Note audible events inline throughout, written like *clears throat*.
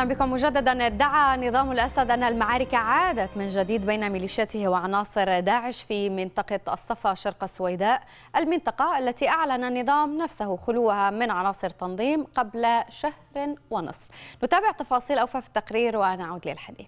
اهلا بكم مجددا ادعى نظام الاسد ان المعارك عادت من جديد بين ميليشياته وعناصر داعش في منطقه الصفا شرق السويداء، المنطقه التي اعلن النظام نفسه خلوها من عناصر تنظيم قبل شهر ونصف. نتابع تفاصيل اوفى في التقرير ونعود للحديث.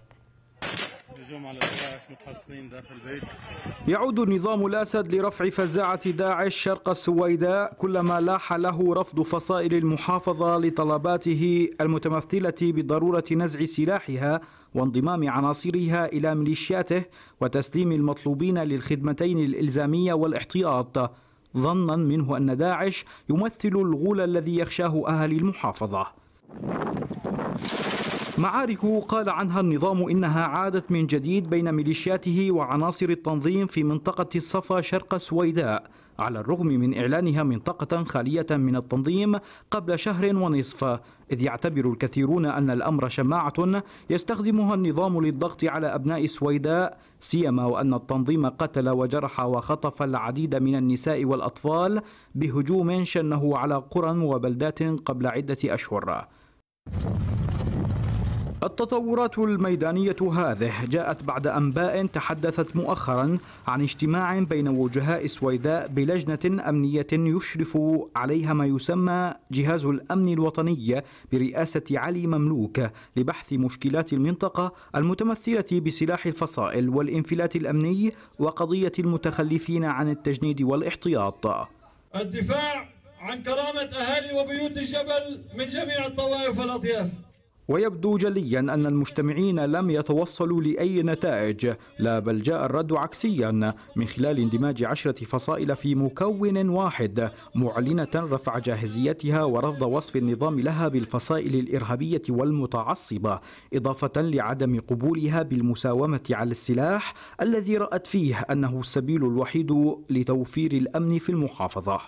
يعود نظام الأسد لرفع فزاعة داعش شرق السويداء كلما لاح له رفض فصائل المحافظة لطلباته المتمثلة بضرورة نزع سلاحها وانضمام عناصرها إلى ميليشياته وتسليم المطلوبين للخدمتين الإلزامية والاحتياط ظنا منه أن داعش يمثل الغول الذي يخشاه أهل المحافظة معارك قال عنها النظام إنها عادت من جديد بين ميليشياته وعناصر التنظيم في منطقة الصفا شرق السويداء على الرغم من إعلانها منطقة خالية من التنظيم قبل شهر ونصف إذ يعتبر الكثيرون أن الأمر شماعة يستخدمها النظام للضغط على أبناء السويداء سيما وأن التنظيم قتل وجرح وخطف العديد من النساء والأطفال بهجوم شنه على قرى وبلدات قبل عدة أشهر التطورات الميدانية هذه جاءت بعد أنباء تحدثت مؤخرا عن اجتماع بين وجهاء السويداء بلجنة أمنية يشرف عليها ما يسمى جهاز الأمن الوطني برئاسة علي مملوك لبحث مشكلات المنطقة المتمثلة بسلاح الفصائل والانفلات الأمني وقضية المتخلفين عن التجنيد والاحتياط الدفاع عن كرامة أهالي وبيوت الجبل من جميع الطوائف والأطياف ويبدو جليا أن المجتمعين لم يتوصلوا لأي نتائج لا بل جاء الرد عكسيا من خلال اندماج عشرة فصائل في مكون واحد معلنة رفع جاهزيتها ورفض وصف النظام لها بالفصائل الإرهابية والمتعصبة إضافة لعدم قبولها بالمساومة على السلاح الذي رأت فيه أنه السبيل الوحيد لتوفير الأمن في المحافظة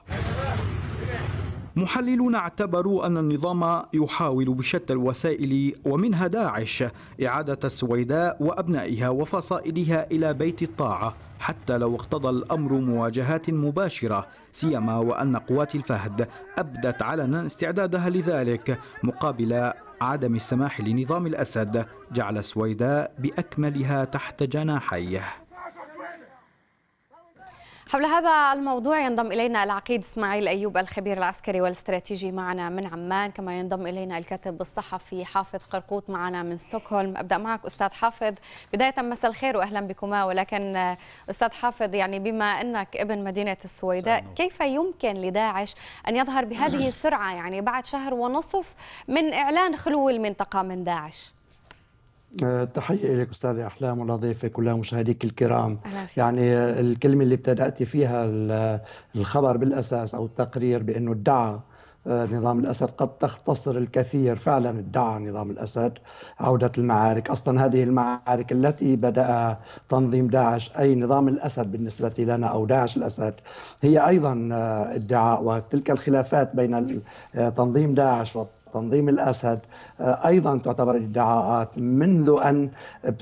محللون اعتبروا أن النظام يحاول بشتى الوسائل ومنها داعش إعادة السويداء وأبنائها وفصائلها إلى بيت الطاعة حتى لو اقتضى الأمر مواجهات مباشرة سيما وأن قوات الفهد أبدت علنا استعدادها لذلك مقابل عدم السماح لنظام الأسد جعل السويداء بأكملها تحت جناحيه حول هذا الموضوع ينضم إلينا العقيد إسماعيل أيوب الخبير العسكري والاستراتيجي معنا من عمان كما ينضم إلينا الكاتب الصحفي حافظ قرقوط معنا من ستوكهولم أبدأ معك أستاذ حافظ بداية مساء الخير وأهلا بكما ولكن أستاذ حافظ يعني بما أنك ابن مدينة السويداء كيف يمكن لداعش أن يظهر بهذه السرعة يعني بعد شهر ونصف من إعلان خلو المنطقة من داعش آه، تحية لك أستاذي أحلام ولضيفك مشاهديك الكرام يعني الكلمة اللي ابتدأت فيها الخبر بالأساس أو التقرير بأنه ادعى آه، نظام الأسد قد تختصر الكثير فعلا ادعى نظام الأسد عودة المعارك أصلا هذه المعارك التي بدأ تنظيم داعش أي نظام الأسد بالنسبة لنا أو داعش الأسد هي أيضا آه، ادعاء وتلك الخلافات بين تنظيم داعش تنظيم الاسد آه، ايضا تعتبر ادعاءات منذ ان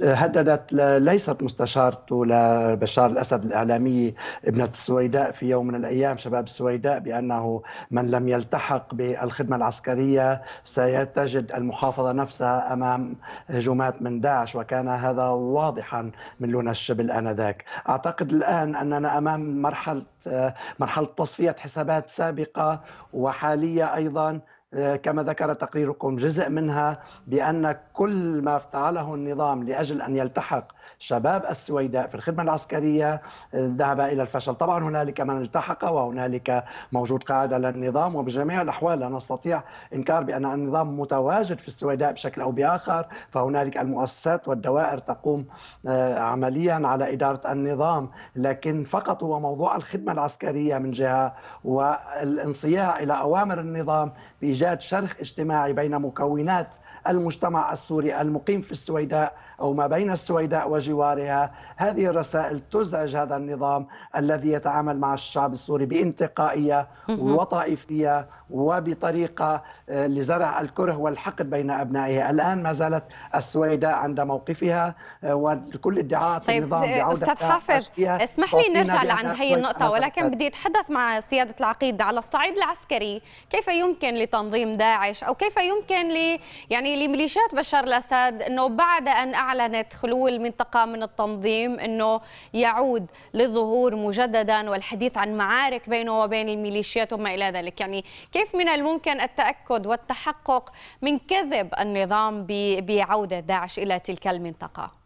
هددت ليست مستشارته لبشار الاسد الاعلاميه ابنه السويداء في يوم من الايام شباب السويداء بانه من لم يلتحق بالخدمه العسكريه سيتجد المحافظه نفسها امام هجومات من داعش وكان هذا واضحا من لون الشبل انذاك اعتقد الان اننا امام مرحله آه، مرحله تصفيه حسابات سابقه وحاليه ايضا آه، كما ذكر تقريركم جزء منها بان كل ما فعله النظام لاجل ان يلتحق شباب السويداء في الخدمة العسكرية آه، ذهب إلى الفشل طبعا هنالك من التحق وهنالك موجود قاعدة للنظام وبجميع الأحوال لا نستطيع إنكار بأن النظام متواجد في السويداء بشكل أو بآخر فهنالك المؤسسات والدوائر تقوم آه، عمليا على إدارة النظام لكن فقط هو موضوع الخدمة العسكرية من جهة والانصياع إلى أوامر النظام بإيجاد شرخ اجتماعي بين مكونات المجتمع السوري المقيم في السويداء أو ما بين السويداء وجوارها هذه الرسائل تزعج هذا النظام الذي يتعامل مع الشعب السوري بانتقائية وطائفية وبطريقة آه، لزرع الكره والحقد بين أبنائها الآن ما زالت السويداء عند موقفها آه، وكل ادعاءات طيب النظام آه، بعودة أستاذ حافظ اسمح لي نرجع لعند هي النقطة ولكن بدي أتحدث مع سيادة العقيد على الصعيد العسكري كيف يمكن لتنظيم داعش أو كيف يمكن لي يعني لميليشيات بشار الأسد أنه بعد أن أعلن أعلنت خلو المنطقة من التنظيم أنه يعود للظهور مجددا والحديث عن معارك بينه وبين الميليشيات وما إلى ذلك يعني كيف من الممكن التأكد والتحقق من كذب النظام بعودة داعش إلى تلك المنطقة؟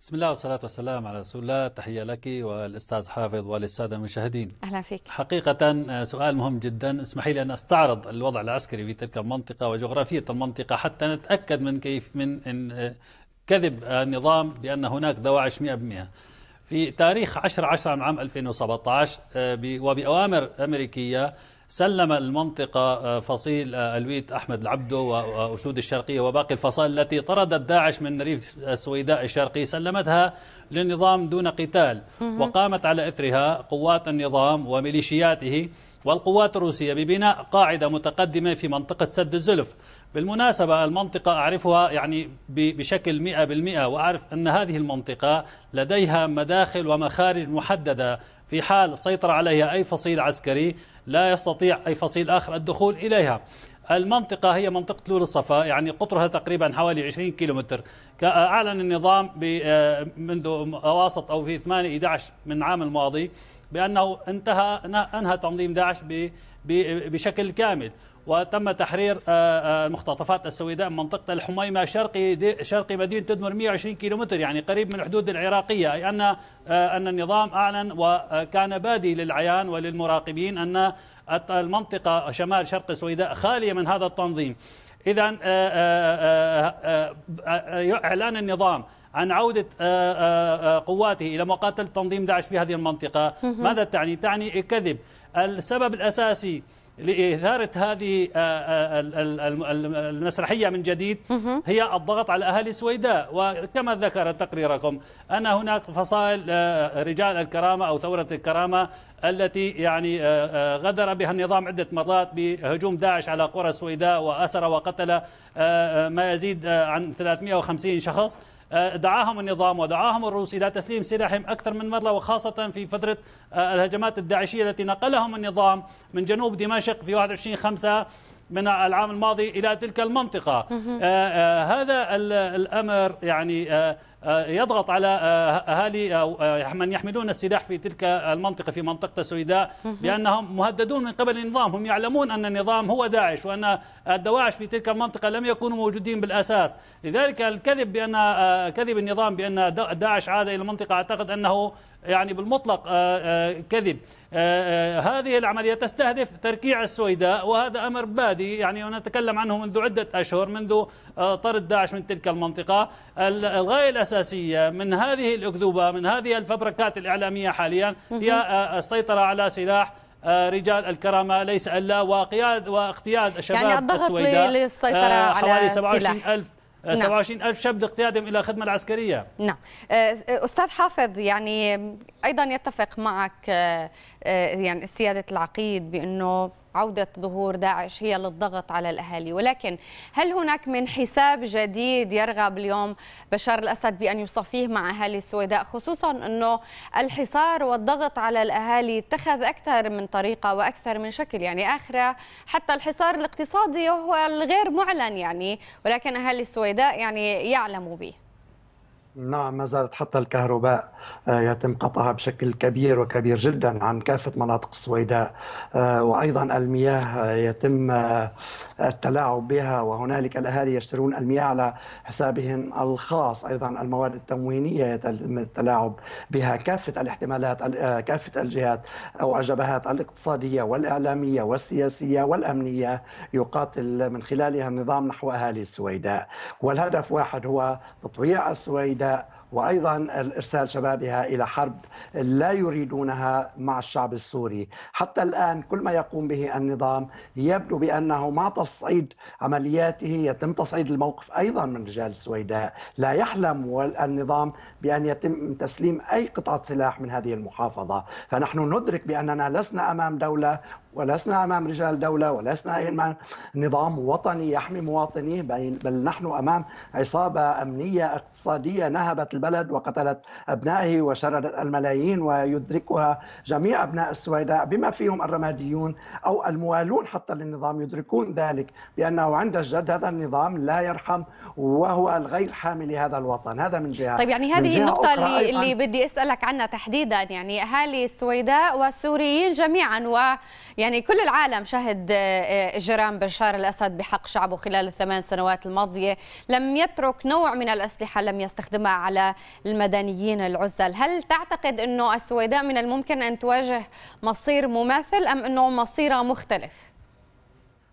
بسم الله والصلاة والسلام على رسول الله تحية لك والأستاذ حافظ وللسادة المشاهدين أهلا فيك حقيقة آه، سؤال مهم جدا اسمحي لي أن أستعرض الوضع العسكري في تلك المنطقة وجغرافية المنطقة حتى نتأكد من كيف من إن آه، كذب النظام بأن هناك دواعش 100% في تاريخ 10 10 عام 2017 آه، وبأوامر أمريكية سلم المنطقة آه، فصيل آه، ألويت أحمد العبدو وأسود الشرقية وباقي الفصائل التي طردت داعش من ريف السويداء الشرقي سلمتها للنظام دون قتال وقامت على إثرها قوات النظام وميليشياته والقوات الروسية ببناء قاعدة متقدمة في منطقة سد الزلف بالمناسبة المنطقة أعرفها يعني بشكل مئة بالمئة وأعرف أن هذه المنطقة لديها مداخل ومخارج محددة في حال سيطر عليها أي فصيل عسكري لا يستطيع أي فصيل آخر الدخول إليها المنطقة هي منطقة لول الصفا يعني قطرها تقريبا حوالي 20 كيلومتر أعلن النظام آه، منذ أواسط أو في 8 11 من عام الماضي بأنه انتهى أنهى تنظيم داعش بشكل كامل وتم تحرير آه، آه، المختطفات السويداء من منطقة الحميمة شرقي شرقي مدينة تدمر 120 كيلومتر يعني قريب من الحدود العراقية أي أن آه، أن النظام أعلن وكان بادي للعيان وللمراقبين أن المنطقة شمال شرق السويداء خالية من هذا التنظيم إذا إعلان النظام عن عودة قواته إلى مقاتلة تنظيم داعش في هذه المنطقة ماذا تعني؟ تعني كذب السبب الأساسي لإثارة هذه آه، آه، المسرحية من جديد هي الضغط على أهالي السويداء وكما ذكر تقريركم أن هناك فصائل آه، رجال الكرامة أو ثورة الكرامة التي يعني آه، آه، غدر بها النظام عدة مرات بهجوم داعش على قرى السويداء وأسر وقتل آه، ما يزيد عن 350 شخص دعاهم النظام ودعاهم الروس إلى تسليم سلاحهم أكثر من مرة وخاصة في فترة الهجمات الداعشية التي نقلهم النظام من جنوب دمشق في 21 5 من العام الماضي إلى تلك المنطقة آه، آه، هذا الأمر يعني آه، يضغط على اهالي أو من يحملون السلاح في تلك المنطقه في منطقه السويداء بانهم مهددون من قبل النظام، هم يعلمون ان النظام هو داعش وان الدواعش في تلك المنطقه لم يكونوا موجودين بالاساس، لذلك الكذب بان كذب النظام بان داعش عاد الى المنطقه اعتقد انه يعني بالمطلق آه، آه، كذب آه، هذه العملية تستهدف تركيع السويداء وهذا أمر بادي يعني ونتكلم عنه منذ عدة أشهر منذ طرد داعش من تلك المنطقة الغاية الأساسية من هذه الأكذوبة من هذه الفبركات الإعلامية حاليا هي السيطرة على سلاح رجال الكرامه ليس الا وقياد واقتياد الشباب يعني السويداء يعني الضغط للسيطره على حوالي 27 الف آه، نعم. 27 ألف شاب لاقتيادهم إلى الخدمة العسكرية نعم آه، آه، أستاذ حافظ يعني أيضا يتفق معك يعني سيادة العقيد بأنه عودة ظهور داعش هي للضغط على الأهالي ولكن هل هناك من حساب جديد يرغب اليوم بشار الأسد بأن يصفيه مع أهالي السويداء خصوصا أنه الحصار والضغط على الأهالي اتخذ أكثر من طريقة وأكثر من شكل يعني آخرة حتى الحصار الاقتصادي هو الغير معلن يعني ولكن أهالي السويداء يعني يعلموا به نعم ما زالت حتى الكهرباء آه، يتم قطعها بشكل كبير وكبير جدا عن كافة مناطق السويداء آه، وأيضا المياه آه، يتم التلاعب بها وهنالك الأهالي يشترون المياه على حسابهم الخاص أيضا المواد التموينية يتم التلاعب بها كافة الاحتمالات كافة الجهات أو الجبهات الاقتصادية والإعلامية والسياسية والأمنية يقاتل من خلالها النظام نحو أهالي السويداء والهدف واحد هو تطويع السويداء وايضا ارسال شبابها الى حرب لا يريدونها مع الشعب السوري، حتى الان كل ما يقوم به النظام يبدو بانه مع تصعيد عملياته يتم تصعيد الموقف ايضا من رجال السويداء، لا يحلم النظام بان يتم تسليم اي قطعه سلاح من هذه المحافظه، فنحن ندرك باننا لسنا امام دوله ولسنا امام رجال دوله ولسنا امام نظام وطني يحمي مواطنيه بل نحن امام عصابه امنيه اقتصاديه نهبت البلد وقتلت ابنائه وشردت الملايين ويدركها جميع ابناء السويداء بما فيهم الرماديون او الموالون حتى للنظام يدركون ذلك بانه عند الجد هذا النظام لا يرحم وهو الغير حامي لهذا الوطن هذا من جهه طيب يعني هذه النقطه اللي, اللي بدي اسالك عنها تحديدا يعني اهالي السويداء والسوريين جميعا و يعني كل العالم شهد آه، آه، جرام بشار الأسد بحق شعبه خلال الثمان سنوات الماضية لم يترك نوع من الأسلحة لم يستخدمها على المدنيين العزل هل تعتقد أنه السويداء من الممكن أن تواجه مصير مماثل أم أنه مصيرها مختلف؟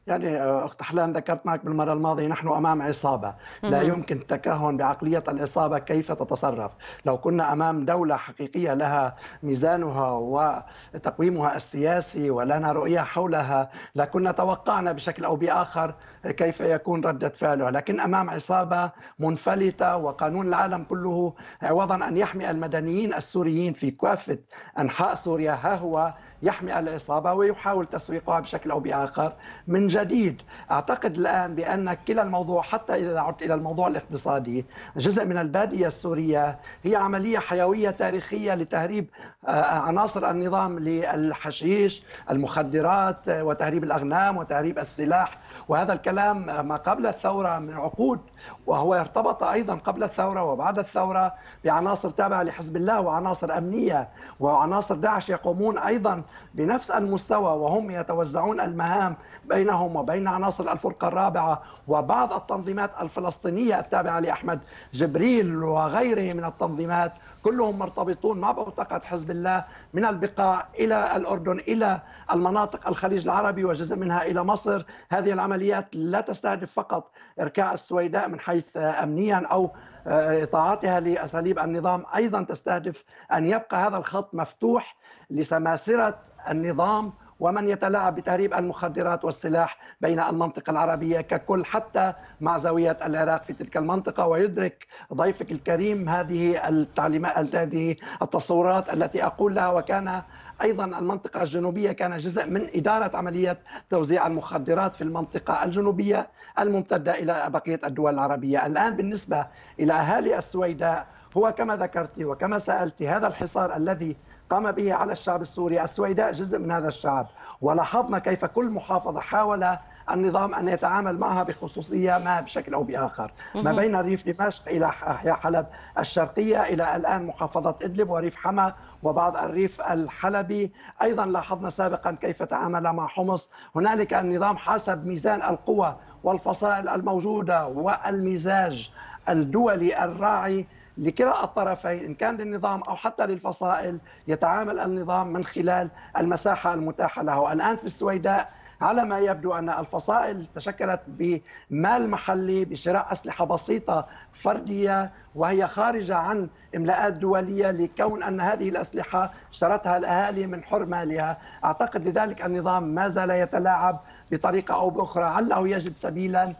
يعني آه، اخت حلان ذكرت معك بالمره الماضيه نحن امام عصابه، لا يمكن التكهن بعقليه العصابه كيف تتصرف، لو كنا امام دوله حقيقيه لها ميزانها وتقويمها السياسي ولنا رؤيه حولها لكنا توقعنا بشكل او باخر كيف يكون ردة فعلها لكن أمام عصابة منفلتة وقانون العالم كله عوضا أن يحمي المدنيين السوريين في كافة أنحاء سوريا ها هو يحمي العصابه ويحاول تسويقها بشكل او باخر من جديد، اعتقد الان بان كلا الموضوع حتى اذا عدت الى الموضوع الاقتصادي، جزء من الباديه السوريه هي عمليه حيويه تاريخيه لتهريب آه، عناصر النظام للحشيش، المخدرات آه، وتهريب الاغنام وتهريب السلاح، وهذا الكلام ما قبل الثوره من عقود وهو ارتبط ايضا قبل الثوره وبعد الثوره بعناصر تابعه لحزب الله وعناصر امنيه وعناصر داعش يقومون ايضا بنفس المستوى وهم يتوزعون المهام بينهم وبين عناصر الفرقه الرابعه وبعض التنظيمات الفلسطينيه التابعه لاحمد جبريل وغيره من التنظيمات كلهم مرتبطون مع بوتقة حزب الله من البقاع إلى الأردن إلى المناطق الخليج العربي وجزء منها إلى مصر هذه العمليات لا تستهدف فقط إركاء السويداء من حيث أمنيا أو آه، إطاعتها لأساليب النظام أيضا تستهدف أن يبقى هذا الخط مفتوح لسماسرة النظام ومن يتلاعب بتهريب المخدرات والسلاح بين المنطقة العربية ككل حتى مع زاوية العراق في تلك المنطقة ويدرك ضيفك الكريم هذه التعليمات هذه التصورات التي أقول لها وكان ايضا المنطقه الجنوبيه كان جزء من اداره عمليه توزيع المخدرات في المنطقه الجنوبيه الممتده الى بقيه الدول العربيه، الان بالنسبه الى اهالي السويداء هو كما ذكرت وكما سالت هذا الحصار الذي قام به على الشعب السوري السويداء جزء من هذا الشعب ولاحظنا كيف كل محافظة حاول النظام أن يتعامل معها بخصوصية ما بشكل أو بآخر ما بين ريف دمشق إلى أحياء حلب الشرقية إلى الآن محافظة إدلب وريف حما وبعض الريف الحلبي أيضا لاحظنا سابقا كيف تعامل مع حمص هنالك النظام حسب ميزان القوى والفصائل الموجودة والمزاج الدولي الراعي لكلا الطرفين إن كان للنظام أو حتى للفصائل يتعامل النظام من خلال المساحة المتاحة له الآن في السويداء على ما يبدو ان الفصائل تشكلت بمال محلي بشراء اسلحه بسيطه فرديه وهي خارجه عن املاءات دوليه لكون ان هذه الاسلحه اشترتها الاهالي من حر مالها، اعتقد لذلك النظام ما زال يتلاعب بطريقه او باخرى، عله يجد سبيلا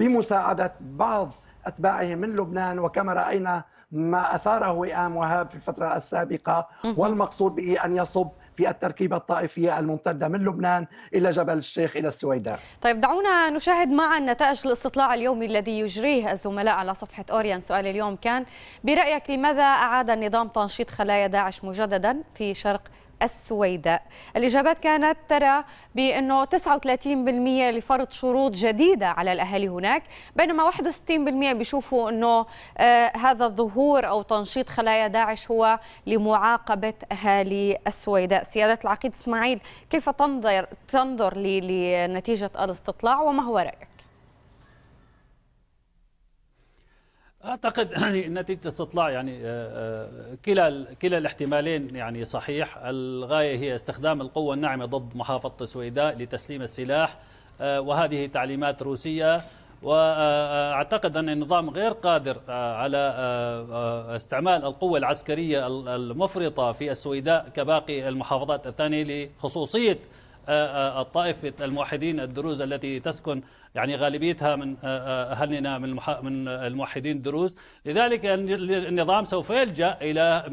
بمساعده بعض أتباعه من لبنان وكما رأينا ما أثاره وئام وهاب في الفترة السابقة والمقصود به أن يصب في التركيبة الطائفية الممتدة من لبنان إلى جبل الشيخ إلى السويداء طيب دعونا نشاهد معا نتائج الاستطلاع اليومي الذي يجريه الزملاء على صفحة أوريان سؤال اليوم كان برأيك لماذا أعاد النظام تنشيط خلايا داعش مجددا في شرق السويداء الإجابات كانت ترى بأنه 39% لفرض شروط جديدة على الأهالي هناك بينما 61% بيشوفوا أنه آه، هذا الظهور أو تنشيط خلايا داعش هو لمعاقبة أهالي السويداء سيادة العقيد إسماعيل كيف تنظر, تنظر لنتيجة الاستطلاع وما هو رأيك؟ اعتقد *clears throat* يعني نتيجه استطلاع يعني آه، آه، كلا كلا الاحتمالين يعني صحيح الغايه هي استخدام القوه الناعمه ضد محافظه السويداء لتسليم السلاح آه، وهذه تعليمات روسيه واعتقد ان النظام غير قادر على استعمال القوه العسكريه المفرطه في السويداء كباقي المحافظات الثانيه لخصوصيه آه، آه، الطائفة الموحدين الدروز التي تسكن يعني غالبيتها من آه، أهلنا من من الموحدين الدروز لذلك النظام سوف يلجأ إلى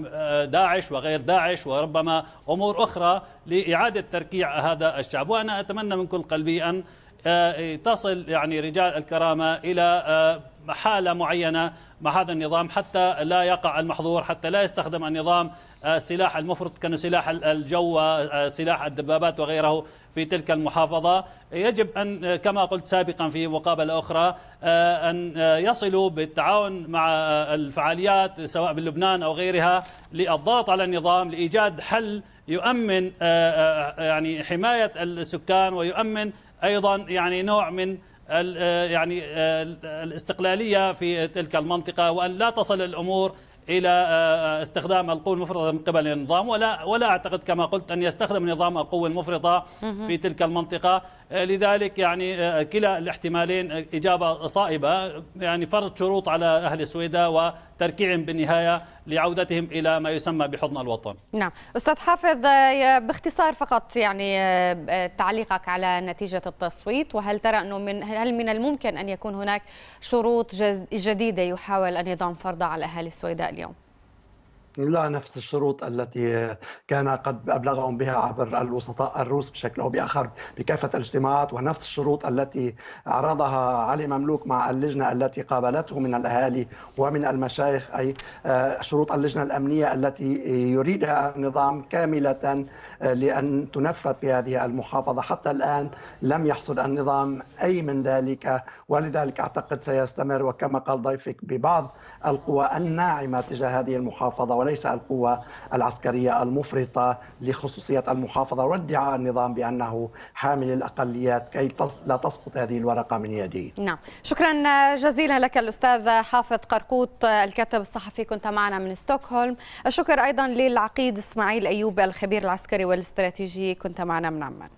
داعش وغير داعش وربما أمور أخرى لإعادة تركيع هذا الشعب وأنا أتمنى من كل قلبي أن تصل يعني رجال الكرامة إلى حاله معينه مع هذا النظام حتى لا يقع المحظور حتى لا يستخدم النظام آه، سلاح المفرط كانه سلاح الجو آه، سلاح الدبابات وغيره في تلك المحافظه يجب ان آه، كما قلت سابقا في مقابله اخرى ان يصلوا بالتعاون مع الفعاليات سواء بلبنان او غيرها للضغط على النظام لايجاد حل يؤمن يعني حمايه السكان ويؤمن ايضا يعني نوع من آه، يعني آه، الاستقلالية في تلك المنطقة وأن لا تصل الأمور إلى آه، استخدام القوة المفرطة من قبل النظام ولا ولا أعتقد كما قلت أن يستخدم نظام القوة المفرطة في تلك المنطقة آه، لذلك يعني آه، كلا الاحتمالين آه، إجابة صائبة يعني فرض شروط على أهل السويداء وتركيعهم بالنهاية لعودتهم إلى ما يسمى بحضن الوطن نعم أستاذ حافظ باختصار فقط يعني تعليقك على نتيجة التصويت وهل ترى أنه من هل من الممكن أن يكون هناك شروط جديدة يحاول النظام فرضها على أهالي السويداء اليوم؟ لا نفس الشروط التي كان قد أبلغهم بها عبر الوسطاء الروس بشكل أو بآخر بكافة الاجتماعات ونفس الشروط التي عرضها علي مملوك مع اللجنة التي قابلته من الأهالي ومن المشايخ أي آه، شروط اللجنة الأمنية التي يريدها النظام كاملة لأن تنفذ في هذه المحافظة حتى الآن لم يحصل النظام أي من ذلك ولذلك أعتقد سيستمر وكما قال ضيفك ببعض القوى الناعمة تجاه هذه المحافظة وليس القوى العسكرية المفرطة لخصوصية المحافظة وادعاء النظام بأنه حامل الأقليات كي لا تسقط هذه الورقة من يده نعم شكرا جزيلا لك الأستاذ حافظ قرقوط الكاتب الصحفي كنت معنا من ستوكهولم الشكر أيضا للعقيد إسماعيل أيوب الخبير العسكري والاستراتيجي كنت معنا من عمان